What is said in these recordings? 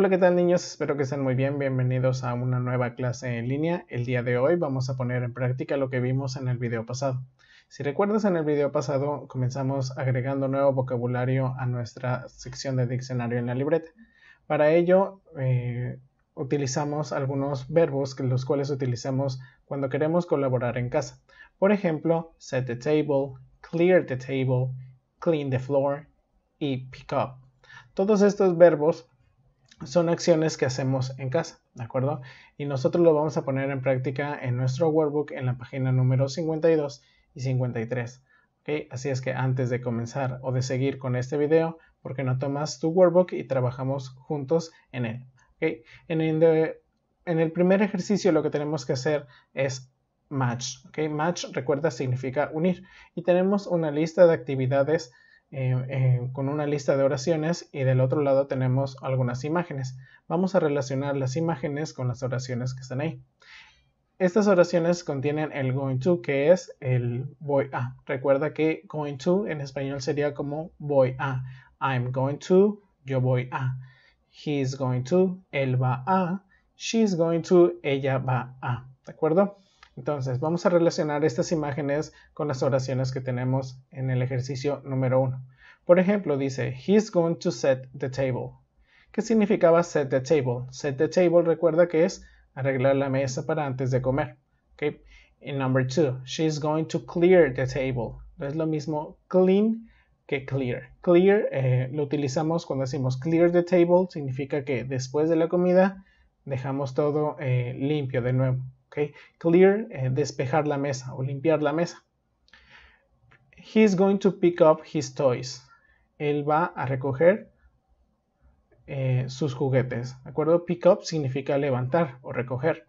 Hola, ¿qué tal niños? Espero que estén muy bien. Bienvenidos a una nueva clase en línea. El día de hoy vamos a poner en práctica lo que vimos en el video pasado. Si recuerdas en el video pasado comenzamos agregando nuevo vocabulario a nuestra sección de diccionario en la libreta. Para ello eh, utilizamos algunos verbos que los cuales utilizamos cuando queremos colaborar en casa. Por ejemplo, set the table, clear the table, clean the floor y pick up. Todos estos verbos son acciones que hacemos en casa, ¿de acuerdo? Y nosotros lo vamos a poner en práctica en nuestro workbook en la página número 52 y 53. Así es que antes de comenzar o de seguir con este video, ¿por qué no tomas tu workbook y trabajamos juntos en él? En, el en el primer ejercicio lo que tenemos que hacer es match. ¿okay? Match, recuerda, significa unir. Y tenemos una lista de actividades con una lista de oraciones y del otro lado tenemos algunas imágenes. Vamos a relacionar las imágenes con las oraciones que están ahí. Estas oraciones contienen el going to, que es el voy a. Recuerda que going to en español sería como voy a. I'm going to, yo voy a. he's going to, él va a. She's going to, ella va a. ¿De acuerdo? Entonces, vamos a relacionar estas imágenes con las oraciones que tenemos en el ejercicio número uno. Por ejemplo, dice, He's going to set the table. ¿Qué significaba set the table? Set the table recuerda que es arreglar la mesa para antes de comer. Okay. En number two, she's going to clear the table. Es lo mismo clean que clear. Clear eh, lo utilizamos cuando decimos clear the table, significa que después de la comida dejamos todo eh, limpio de nuevo. Clear, eh, despejar la mesa o limpiar la mesa. He's going to pick up his toys. Él va a recoger eh, sus juguetes. ¿De acuerdo? Pick up significa levantar o recoger.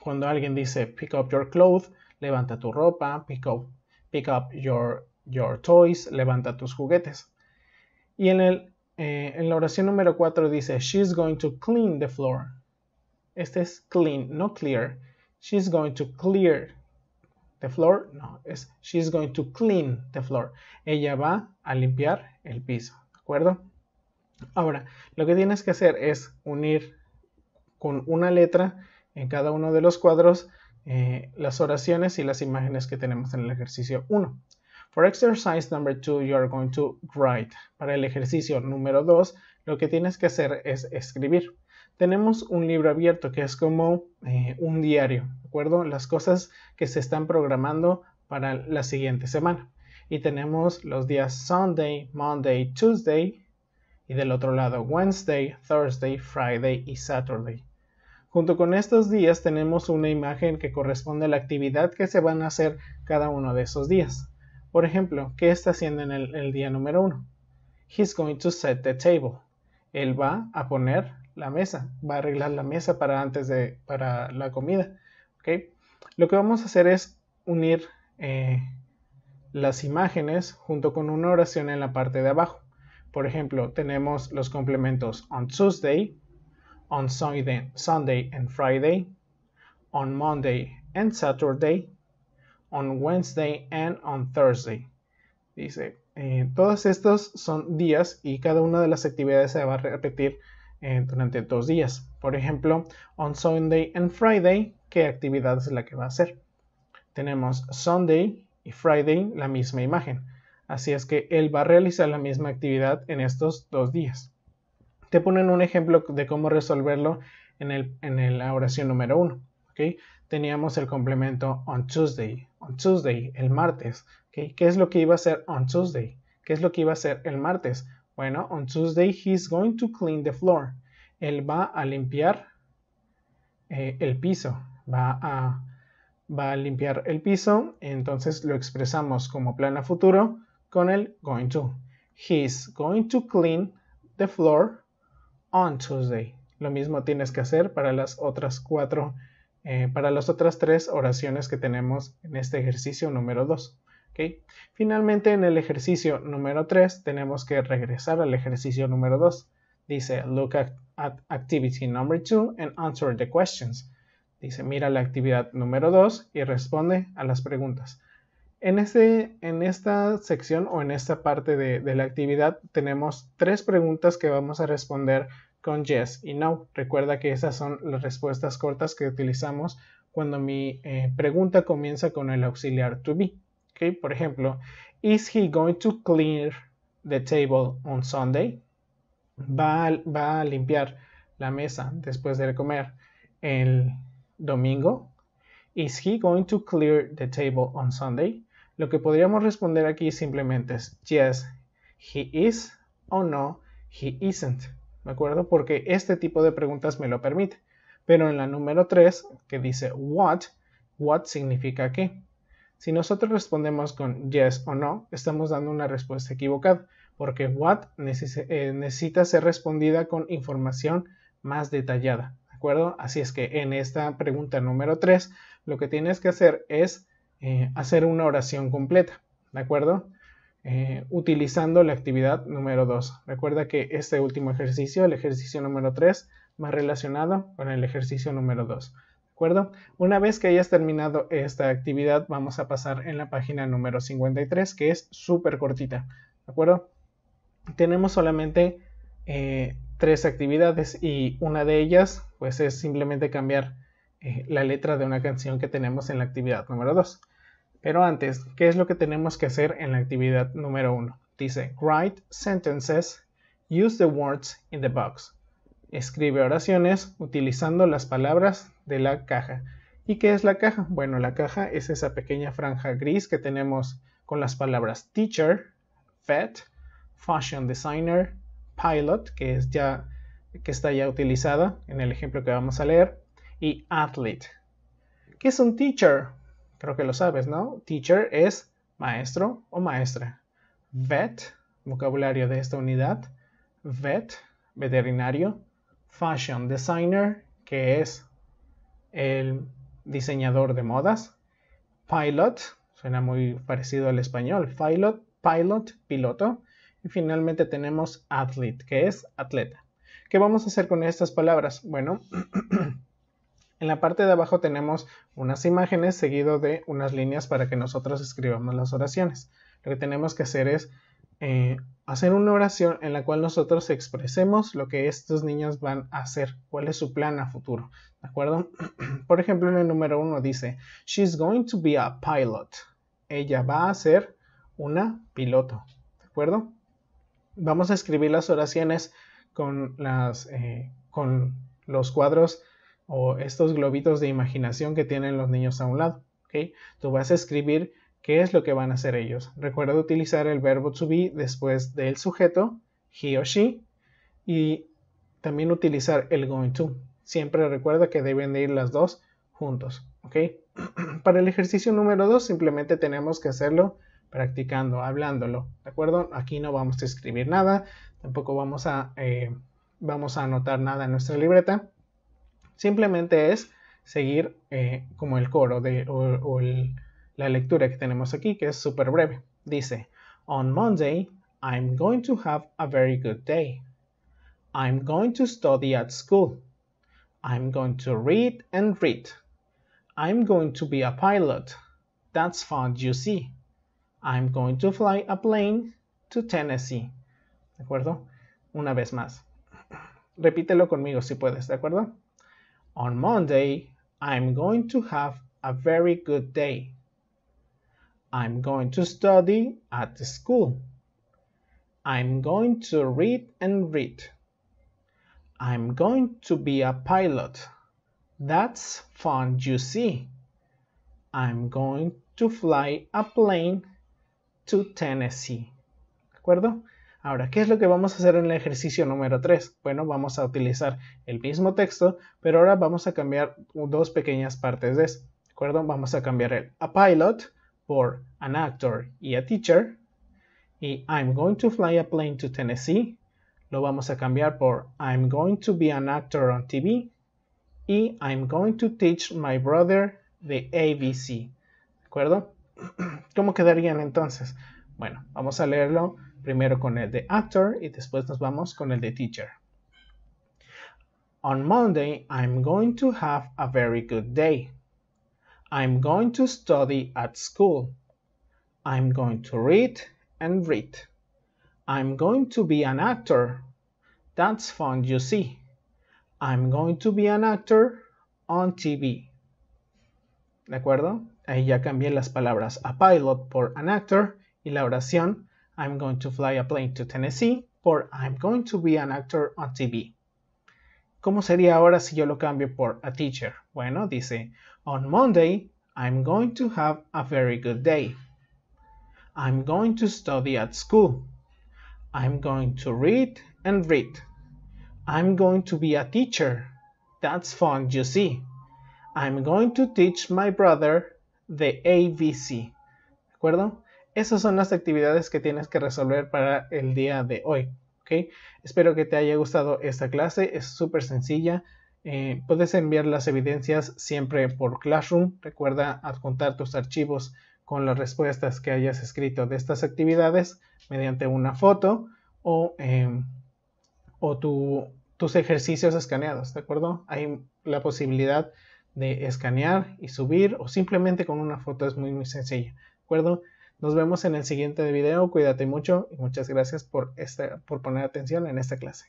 Cuando alguien dice pick up your clothes, levanta tu ropa, pick up, pick up your, your toys, levanta tus juguetes. Y en, el, eh, en la oración número 4 dice, she's going to clean the floor. Este es clean, no clear she's going to clear the floor. No, es she's going to clean the floor. Ella va a limpiar el piso, ¿de acuerdo? Ahora, lo que tienes que hacer es unir con una letra en cada uno de los cuadros eh, las oraciones y las imágenes que tenemos en el ejercicio 1. For exercise number 2, you are going to write. Para el ejercicio número 2, lo que tienes que hacer es escribir. Tenemos un libro abierto que es como eh, un diario, ¿de acuerdo? Las cosas que se están programando para la siguiente semana. Y tenemos los días Sunday, Monday, Tuesday y del otro lado Wednesday, Thursday, Friday y Saturday. Junto con estos días tenemos una imagen que corresponde a la actividad que se van a hacer cada uno de esos días. Por ejemplo, ¿qué está haciendo en el, el día número uno? He's going to set the table él va a poner la mesa, va a arreglar la mesa para antes de para la comida. Lo que vamos a hacer es unir eh, las imágenes junto con una oración en la parte de abajo. Por ejemplo, tenemos los complementos on Tuesday, on Sunday, Sunday and Friday, on Monday and Saturday, on Wednesday and on Thursday. Dice, eh, todos estos son días y cada una de las actividades se va a repetir eh, durante dos días. Por ejemplo, on Sunday and Friday, ¿qué actividad es la que va a hacer? Tenemos Sunday y Friday la misma imagen. Así es que él va a realizar la misma actividad en estos dos días. Te ponen un ejemplo de cómo resolverlo en, el, la oración número uno. Teníamos el complemento on Tuesday, on Tuesday, el martes. ¿Qué es lo que iba a hacer on Tuesday? ¿Qué es lo que iba a hacer el martes? Bueno, on Tuesday he's going to clean the floor. Él va a limpiar eh, el piso. Va a, limpiar el piso. Entonces lo expresamos como plan a futuro con el going to. He's going to clean the floor on Tuesday. Lo mismo tienes que hacer para las otras cuatro, eh, para las otras tres oraciones que tenemos en este ejercicio número dos. Finalmente, en el ejercicio número 3, tenemos que regresar al ejercicio número 2. Dice, look at, activity number 2 and answer the questions. Dice, mira la actividad número 2 y responde a las preguntas. En, este, en esta sección o en esta parte de, la actividad tenemos tres preguntas que vamos a responder con yes y no. Recuerda que esas son las respuestas cortas que utilizamos cuando mi eh, pregunta comienza con el auxiliar to be por ejemplo, is he going to clear the table on Sunday? ¿Va a, limpiar la mesa después de comer el domingo? Is he going to clear the table on Sunday? Lo que podríamos responder aquí simplemente es yes, he is o no, he isn't. ¿Me acuerdo? Porque este tipo de preguntas me lo permite. Pero en la número 3, que dice what, what significa qué. Si nosotros respondemos con yes o no, estamos dando una respuesta equivocada, porque what eh, necesita ser respondida con información más detallada, ¿de acuerdo? Así es que en esta pregunta número 3, lo que tienes que hacer es eh, hacer una oración completa, ¿de acuerdo? Eh, utilizando la actividad número 2. Recuerda que este último ejercicio, el ejercicio número 3, va relacionado con el ejercicio número 2 acuerdo? Una vez que hayas terminado esta actividad, vamos a pasar en la página número 53, que es súper cortita, ¿de acuerdo? Tenemos solamente eh, tres actividades y una de ellas, pues es simplemente cambiar eh, la letra de una canción que tenemos en la actividad número 2. Pero antes, ¿qué es lo que tenemos que hacer en la actividad número 1? Dice, write sentences, use the words in the box escribe oraciones utilizando las palabras de la caja. ¿Y qué es la caja? Bueno, la caja es esa pequeña franja gris que tenemos con las palabras teacher, vet, fashion designer, pilot, que, es ya, que está ya utilizada en el ejemplo que vamos a leer, y athlete. ¿Qué es un teacher? Creo que lo sabes, ¿no? Teacher es maestro o maestra. Vet, vocabulario de esta unidad. Vet, veterinario fashion designer, que es el diseñador de modas. Pilot, suena muy parecido al español. Pilot, pilot, piloto. Y finalmente tenemos athlete, que es atleta. ¿Qué vamos a hacer con estas palabras? Bueno, en la parte de abajo tenemos unas imágenes seguido de unas líneas para que nosotros escribamos las oraciones. Lo que tenemos que hacer es eh, hacer una oración en la cual nosotros expresemos lo que estos niños van a hacer, cuál es su plan a futuro, ¿de acuerdo? Por ejemplo, en el número uno dice, She's going to be a pilot. Ella va a ser una piloto, ¿de acuerdo? Vamos a escribir las oraciones con, eh, con los cuadros o estos globitos de imaginación que tienen los niños a un lado, ¿ok? Tú vas a escribir ¿Qué es lo que van a hacer ellos? Recuerda utilizar el verbo to be después del sujeto, he o she, y también utilizar el going to. Siempre recuerda que deben de ir las dos juntos, ¿ok? Para el ejercicio número 2 simplemente tenemos que hacerlo practicando, hablándolo, ¿de acuerdo? Aquí no vamos a escribir nada, tampoco vamos a, eh, vamos a anotar nada en nuestra libreta. Simplemente es seguir eh, como el coro de, o el la lectura que tenemos aquí, que es súper breve. Dice, On Monday, I'm going to have a very good day. I'm going to study at school. I'm going to read and read. I'm going to be a pilot. That's fun, you see. I'm going to fly a plane to Tennessee. ¿De acuerdo? Una vez más. Repítelo conmigo si puedes, ¿de acuerdo? On Monday, I'm going to have a very good day. I'm going to study at school. I'm going to read and read. I'm going to be a pilot. That's fun, you see. I'm going to fly a plane to Tennessee. ¿De acuerdo? Ahora, ¿qué es lo que vamos a hacer en el ejercicio número 3? Bueno, vamos a utilizar el mismo texto, pero ahora vamos a cambiar dos pequeñas partes de eso. ¿De acuerdo? Vamos a cambiar el a pilot por an actor y a teacher. Y I'm going to fly a plane to Tennessee. Lo vamos a cambiar por I'm going to be an actor on TV. Y I'm going to teach my brother the ABC. ¿De acuerdo? ¿Cómo quedarían entonces? Bueno, vamos a leerlo primero con el de actor y después nos vamos con el de teacher. On Monday, I'm going to have a very good day. I'm going to study at school. I'm going to read and read. I'm going to be an actor. That's fun, you see. I'm going to be an actor on TV. ¿De acuerdo? Ahí ya cambié las palabras a pilot por an actor y la oración I'm going to fly a plane to Tennessee por I'm going to be an actor on TV. ¿Cómo sería ahora si yo lo cambio por a teacher? Bueno, dice, on Monday, I'm going to have a very good day. I'm going to study at school. I'm going to read and read. I'm going to be a teacher. That's fun, you see. I'm going to teach my brother the ABC. ¿De acuerdo? Esas son las actividades que tienes que resolver para el día de hoy. Espero que te haya gustado esta clase, es súper sencilla. Eh, puedes enviar las evidencias siempre por Classroom. Recuerda adjuntar tus archivos con las respuestas que hayas escrito de estas actividades mediante una foto o, em, tus ejercicios escaneados, ¿de acuerdo? Hay la posibilidad de escanear y subir o simplemente con una foto es muy muy sencilla, ¿de acuerdo? Nos vemos en el siguiente video, cuídate mucho y muchas gracias por, por poner atención en esta clase.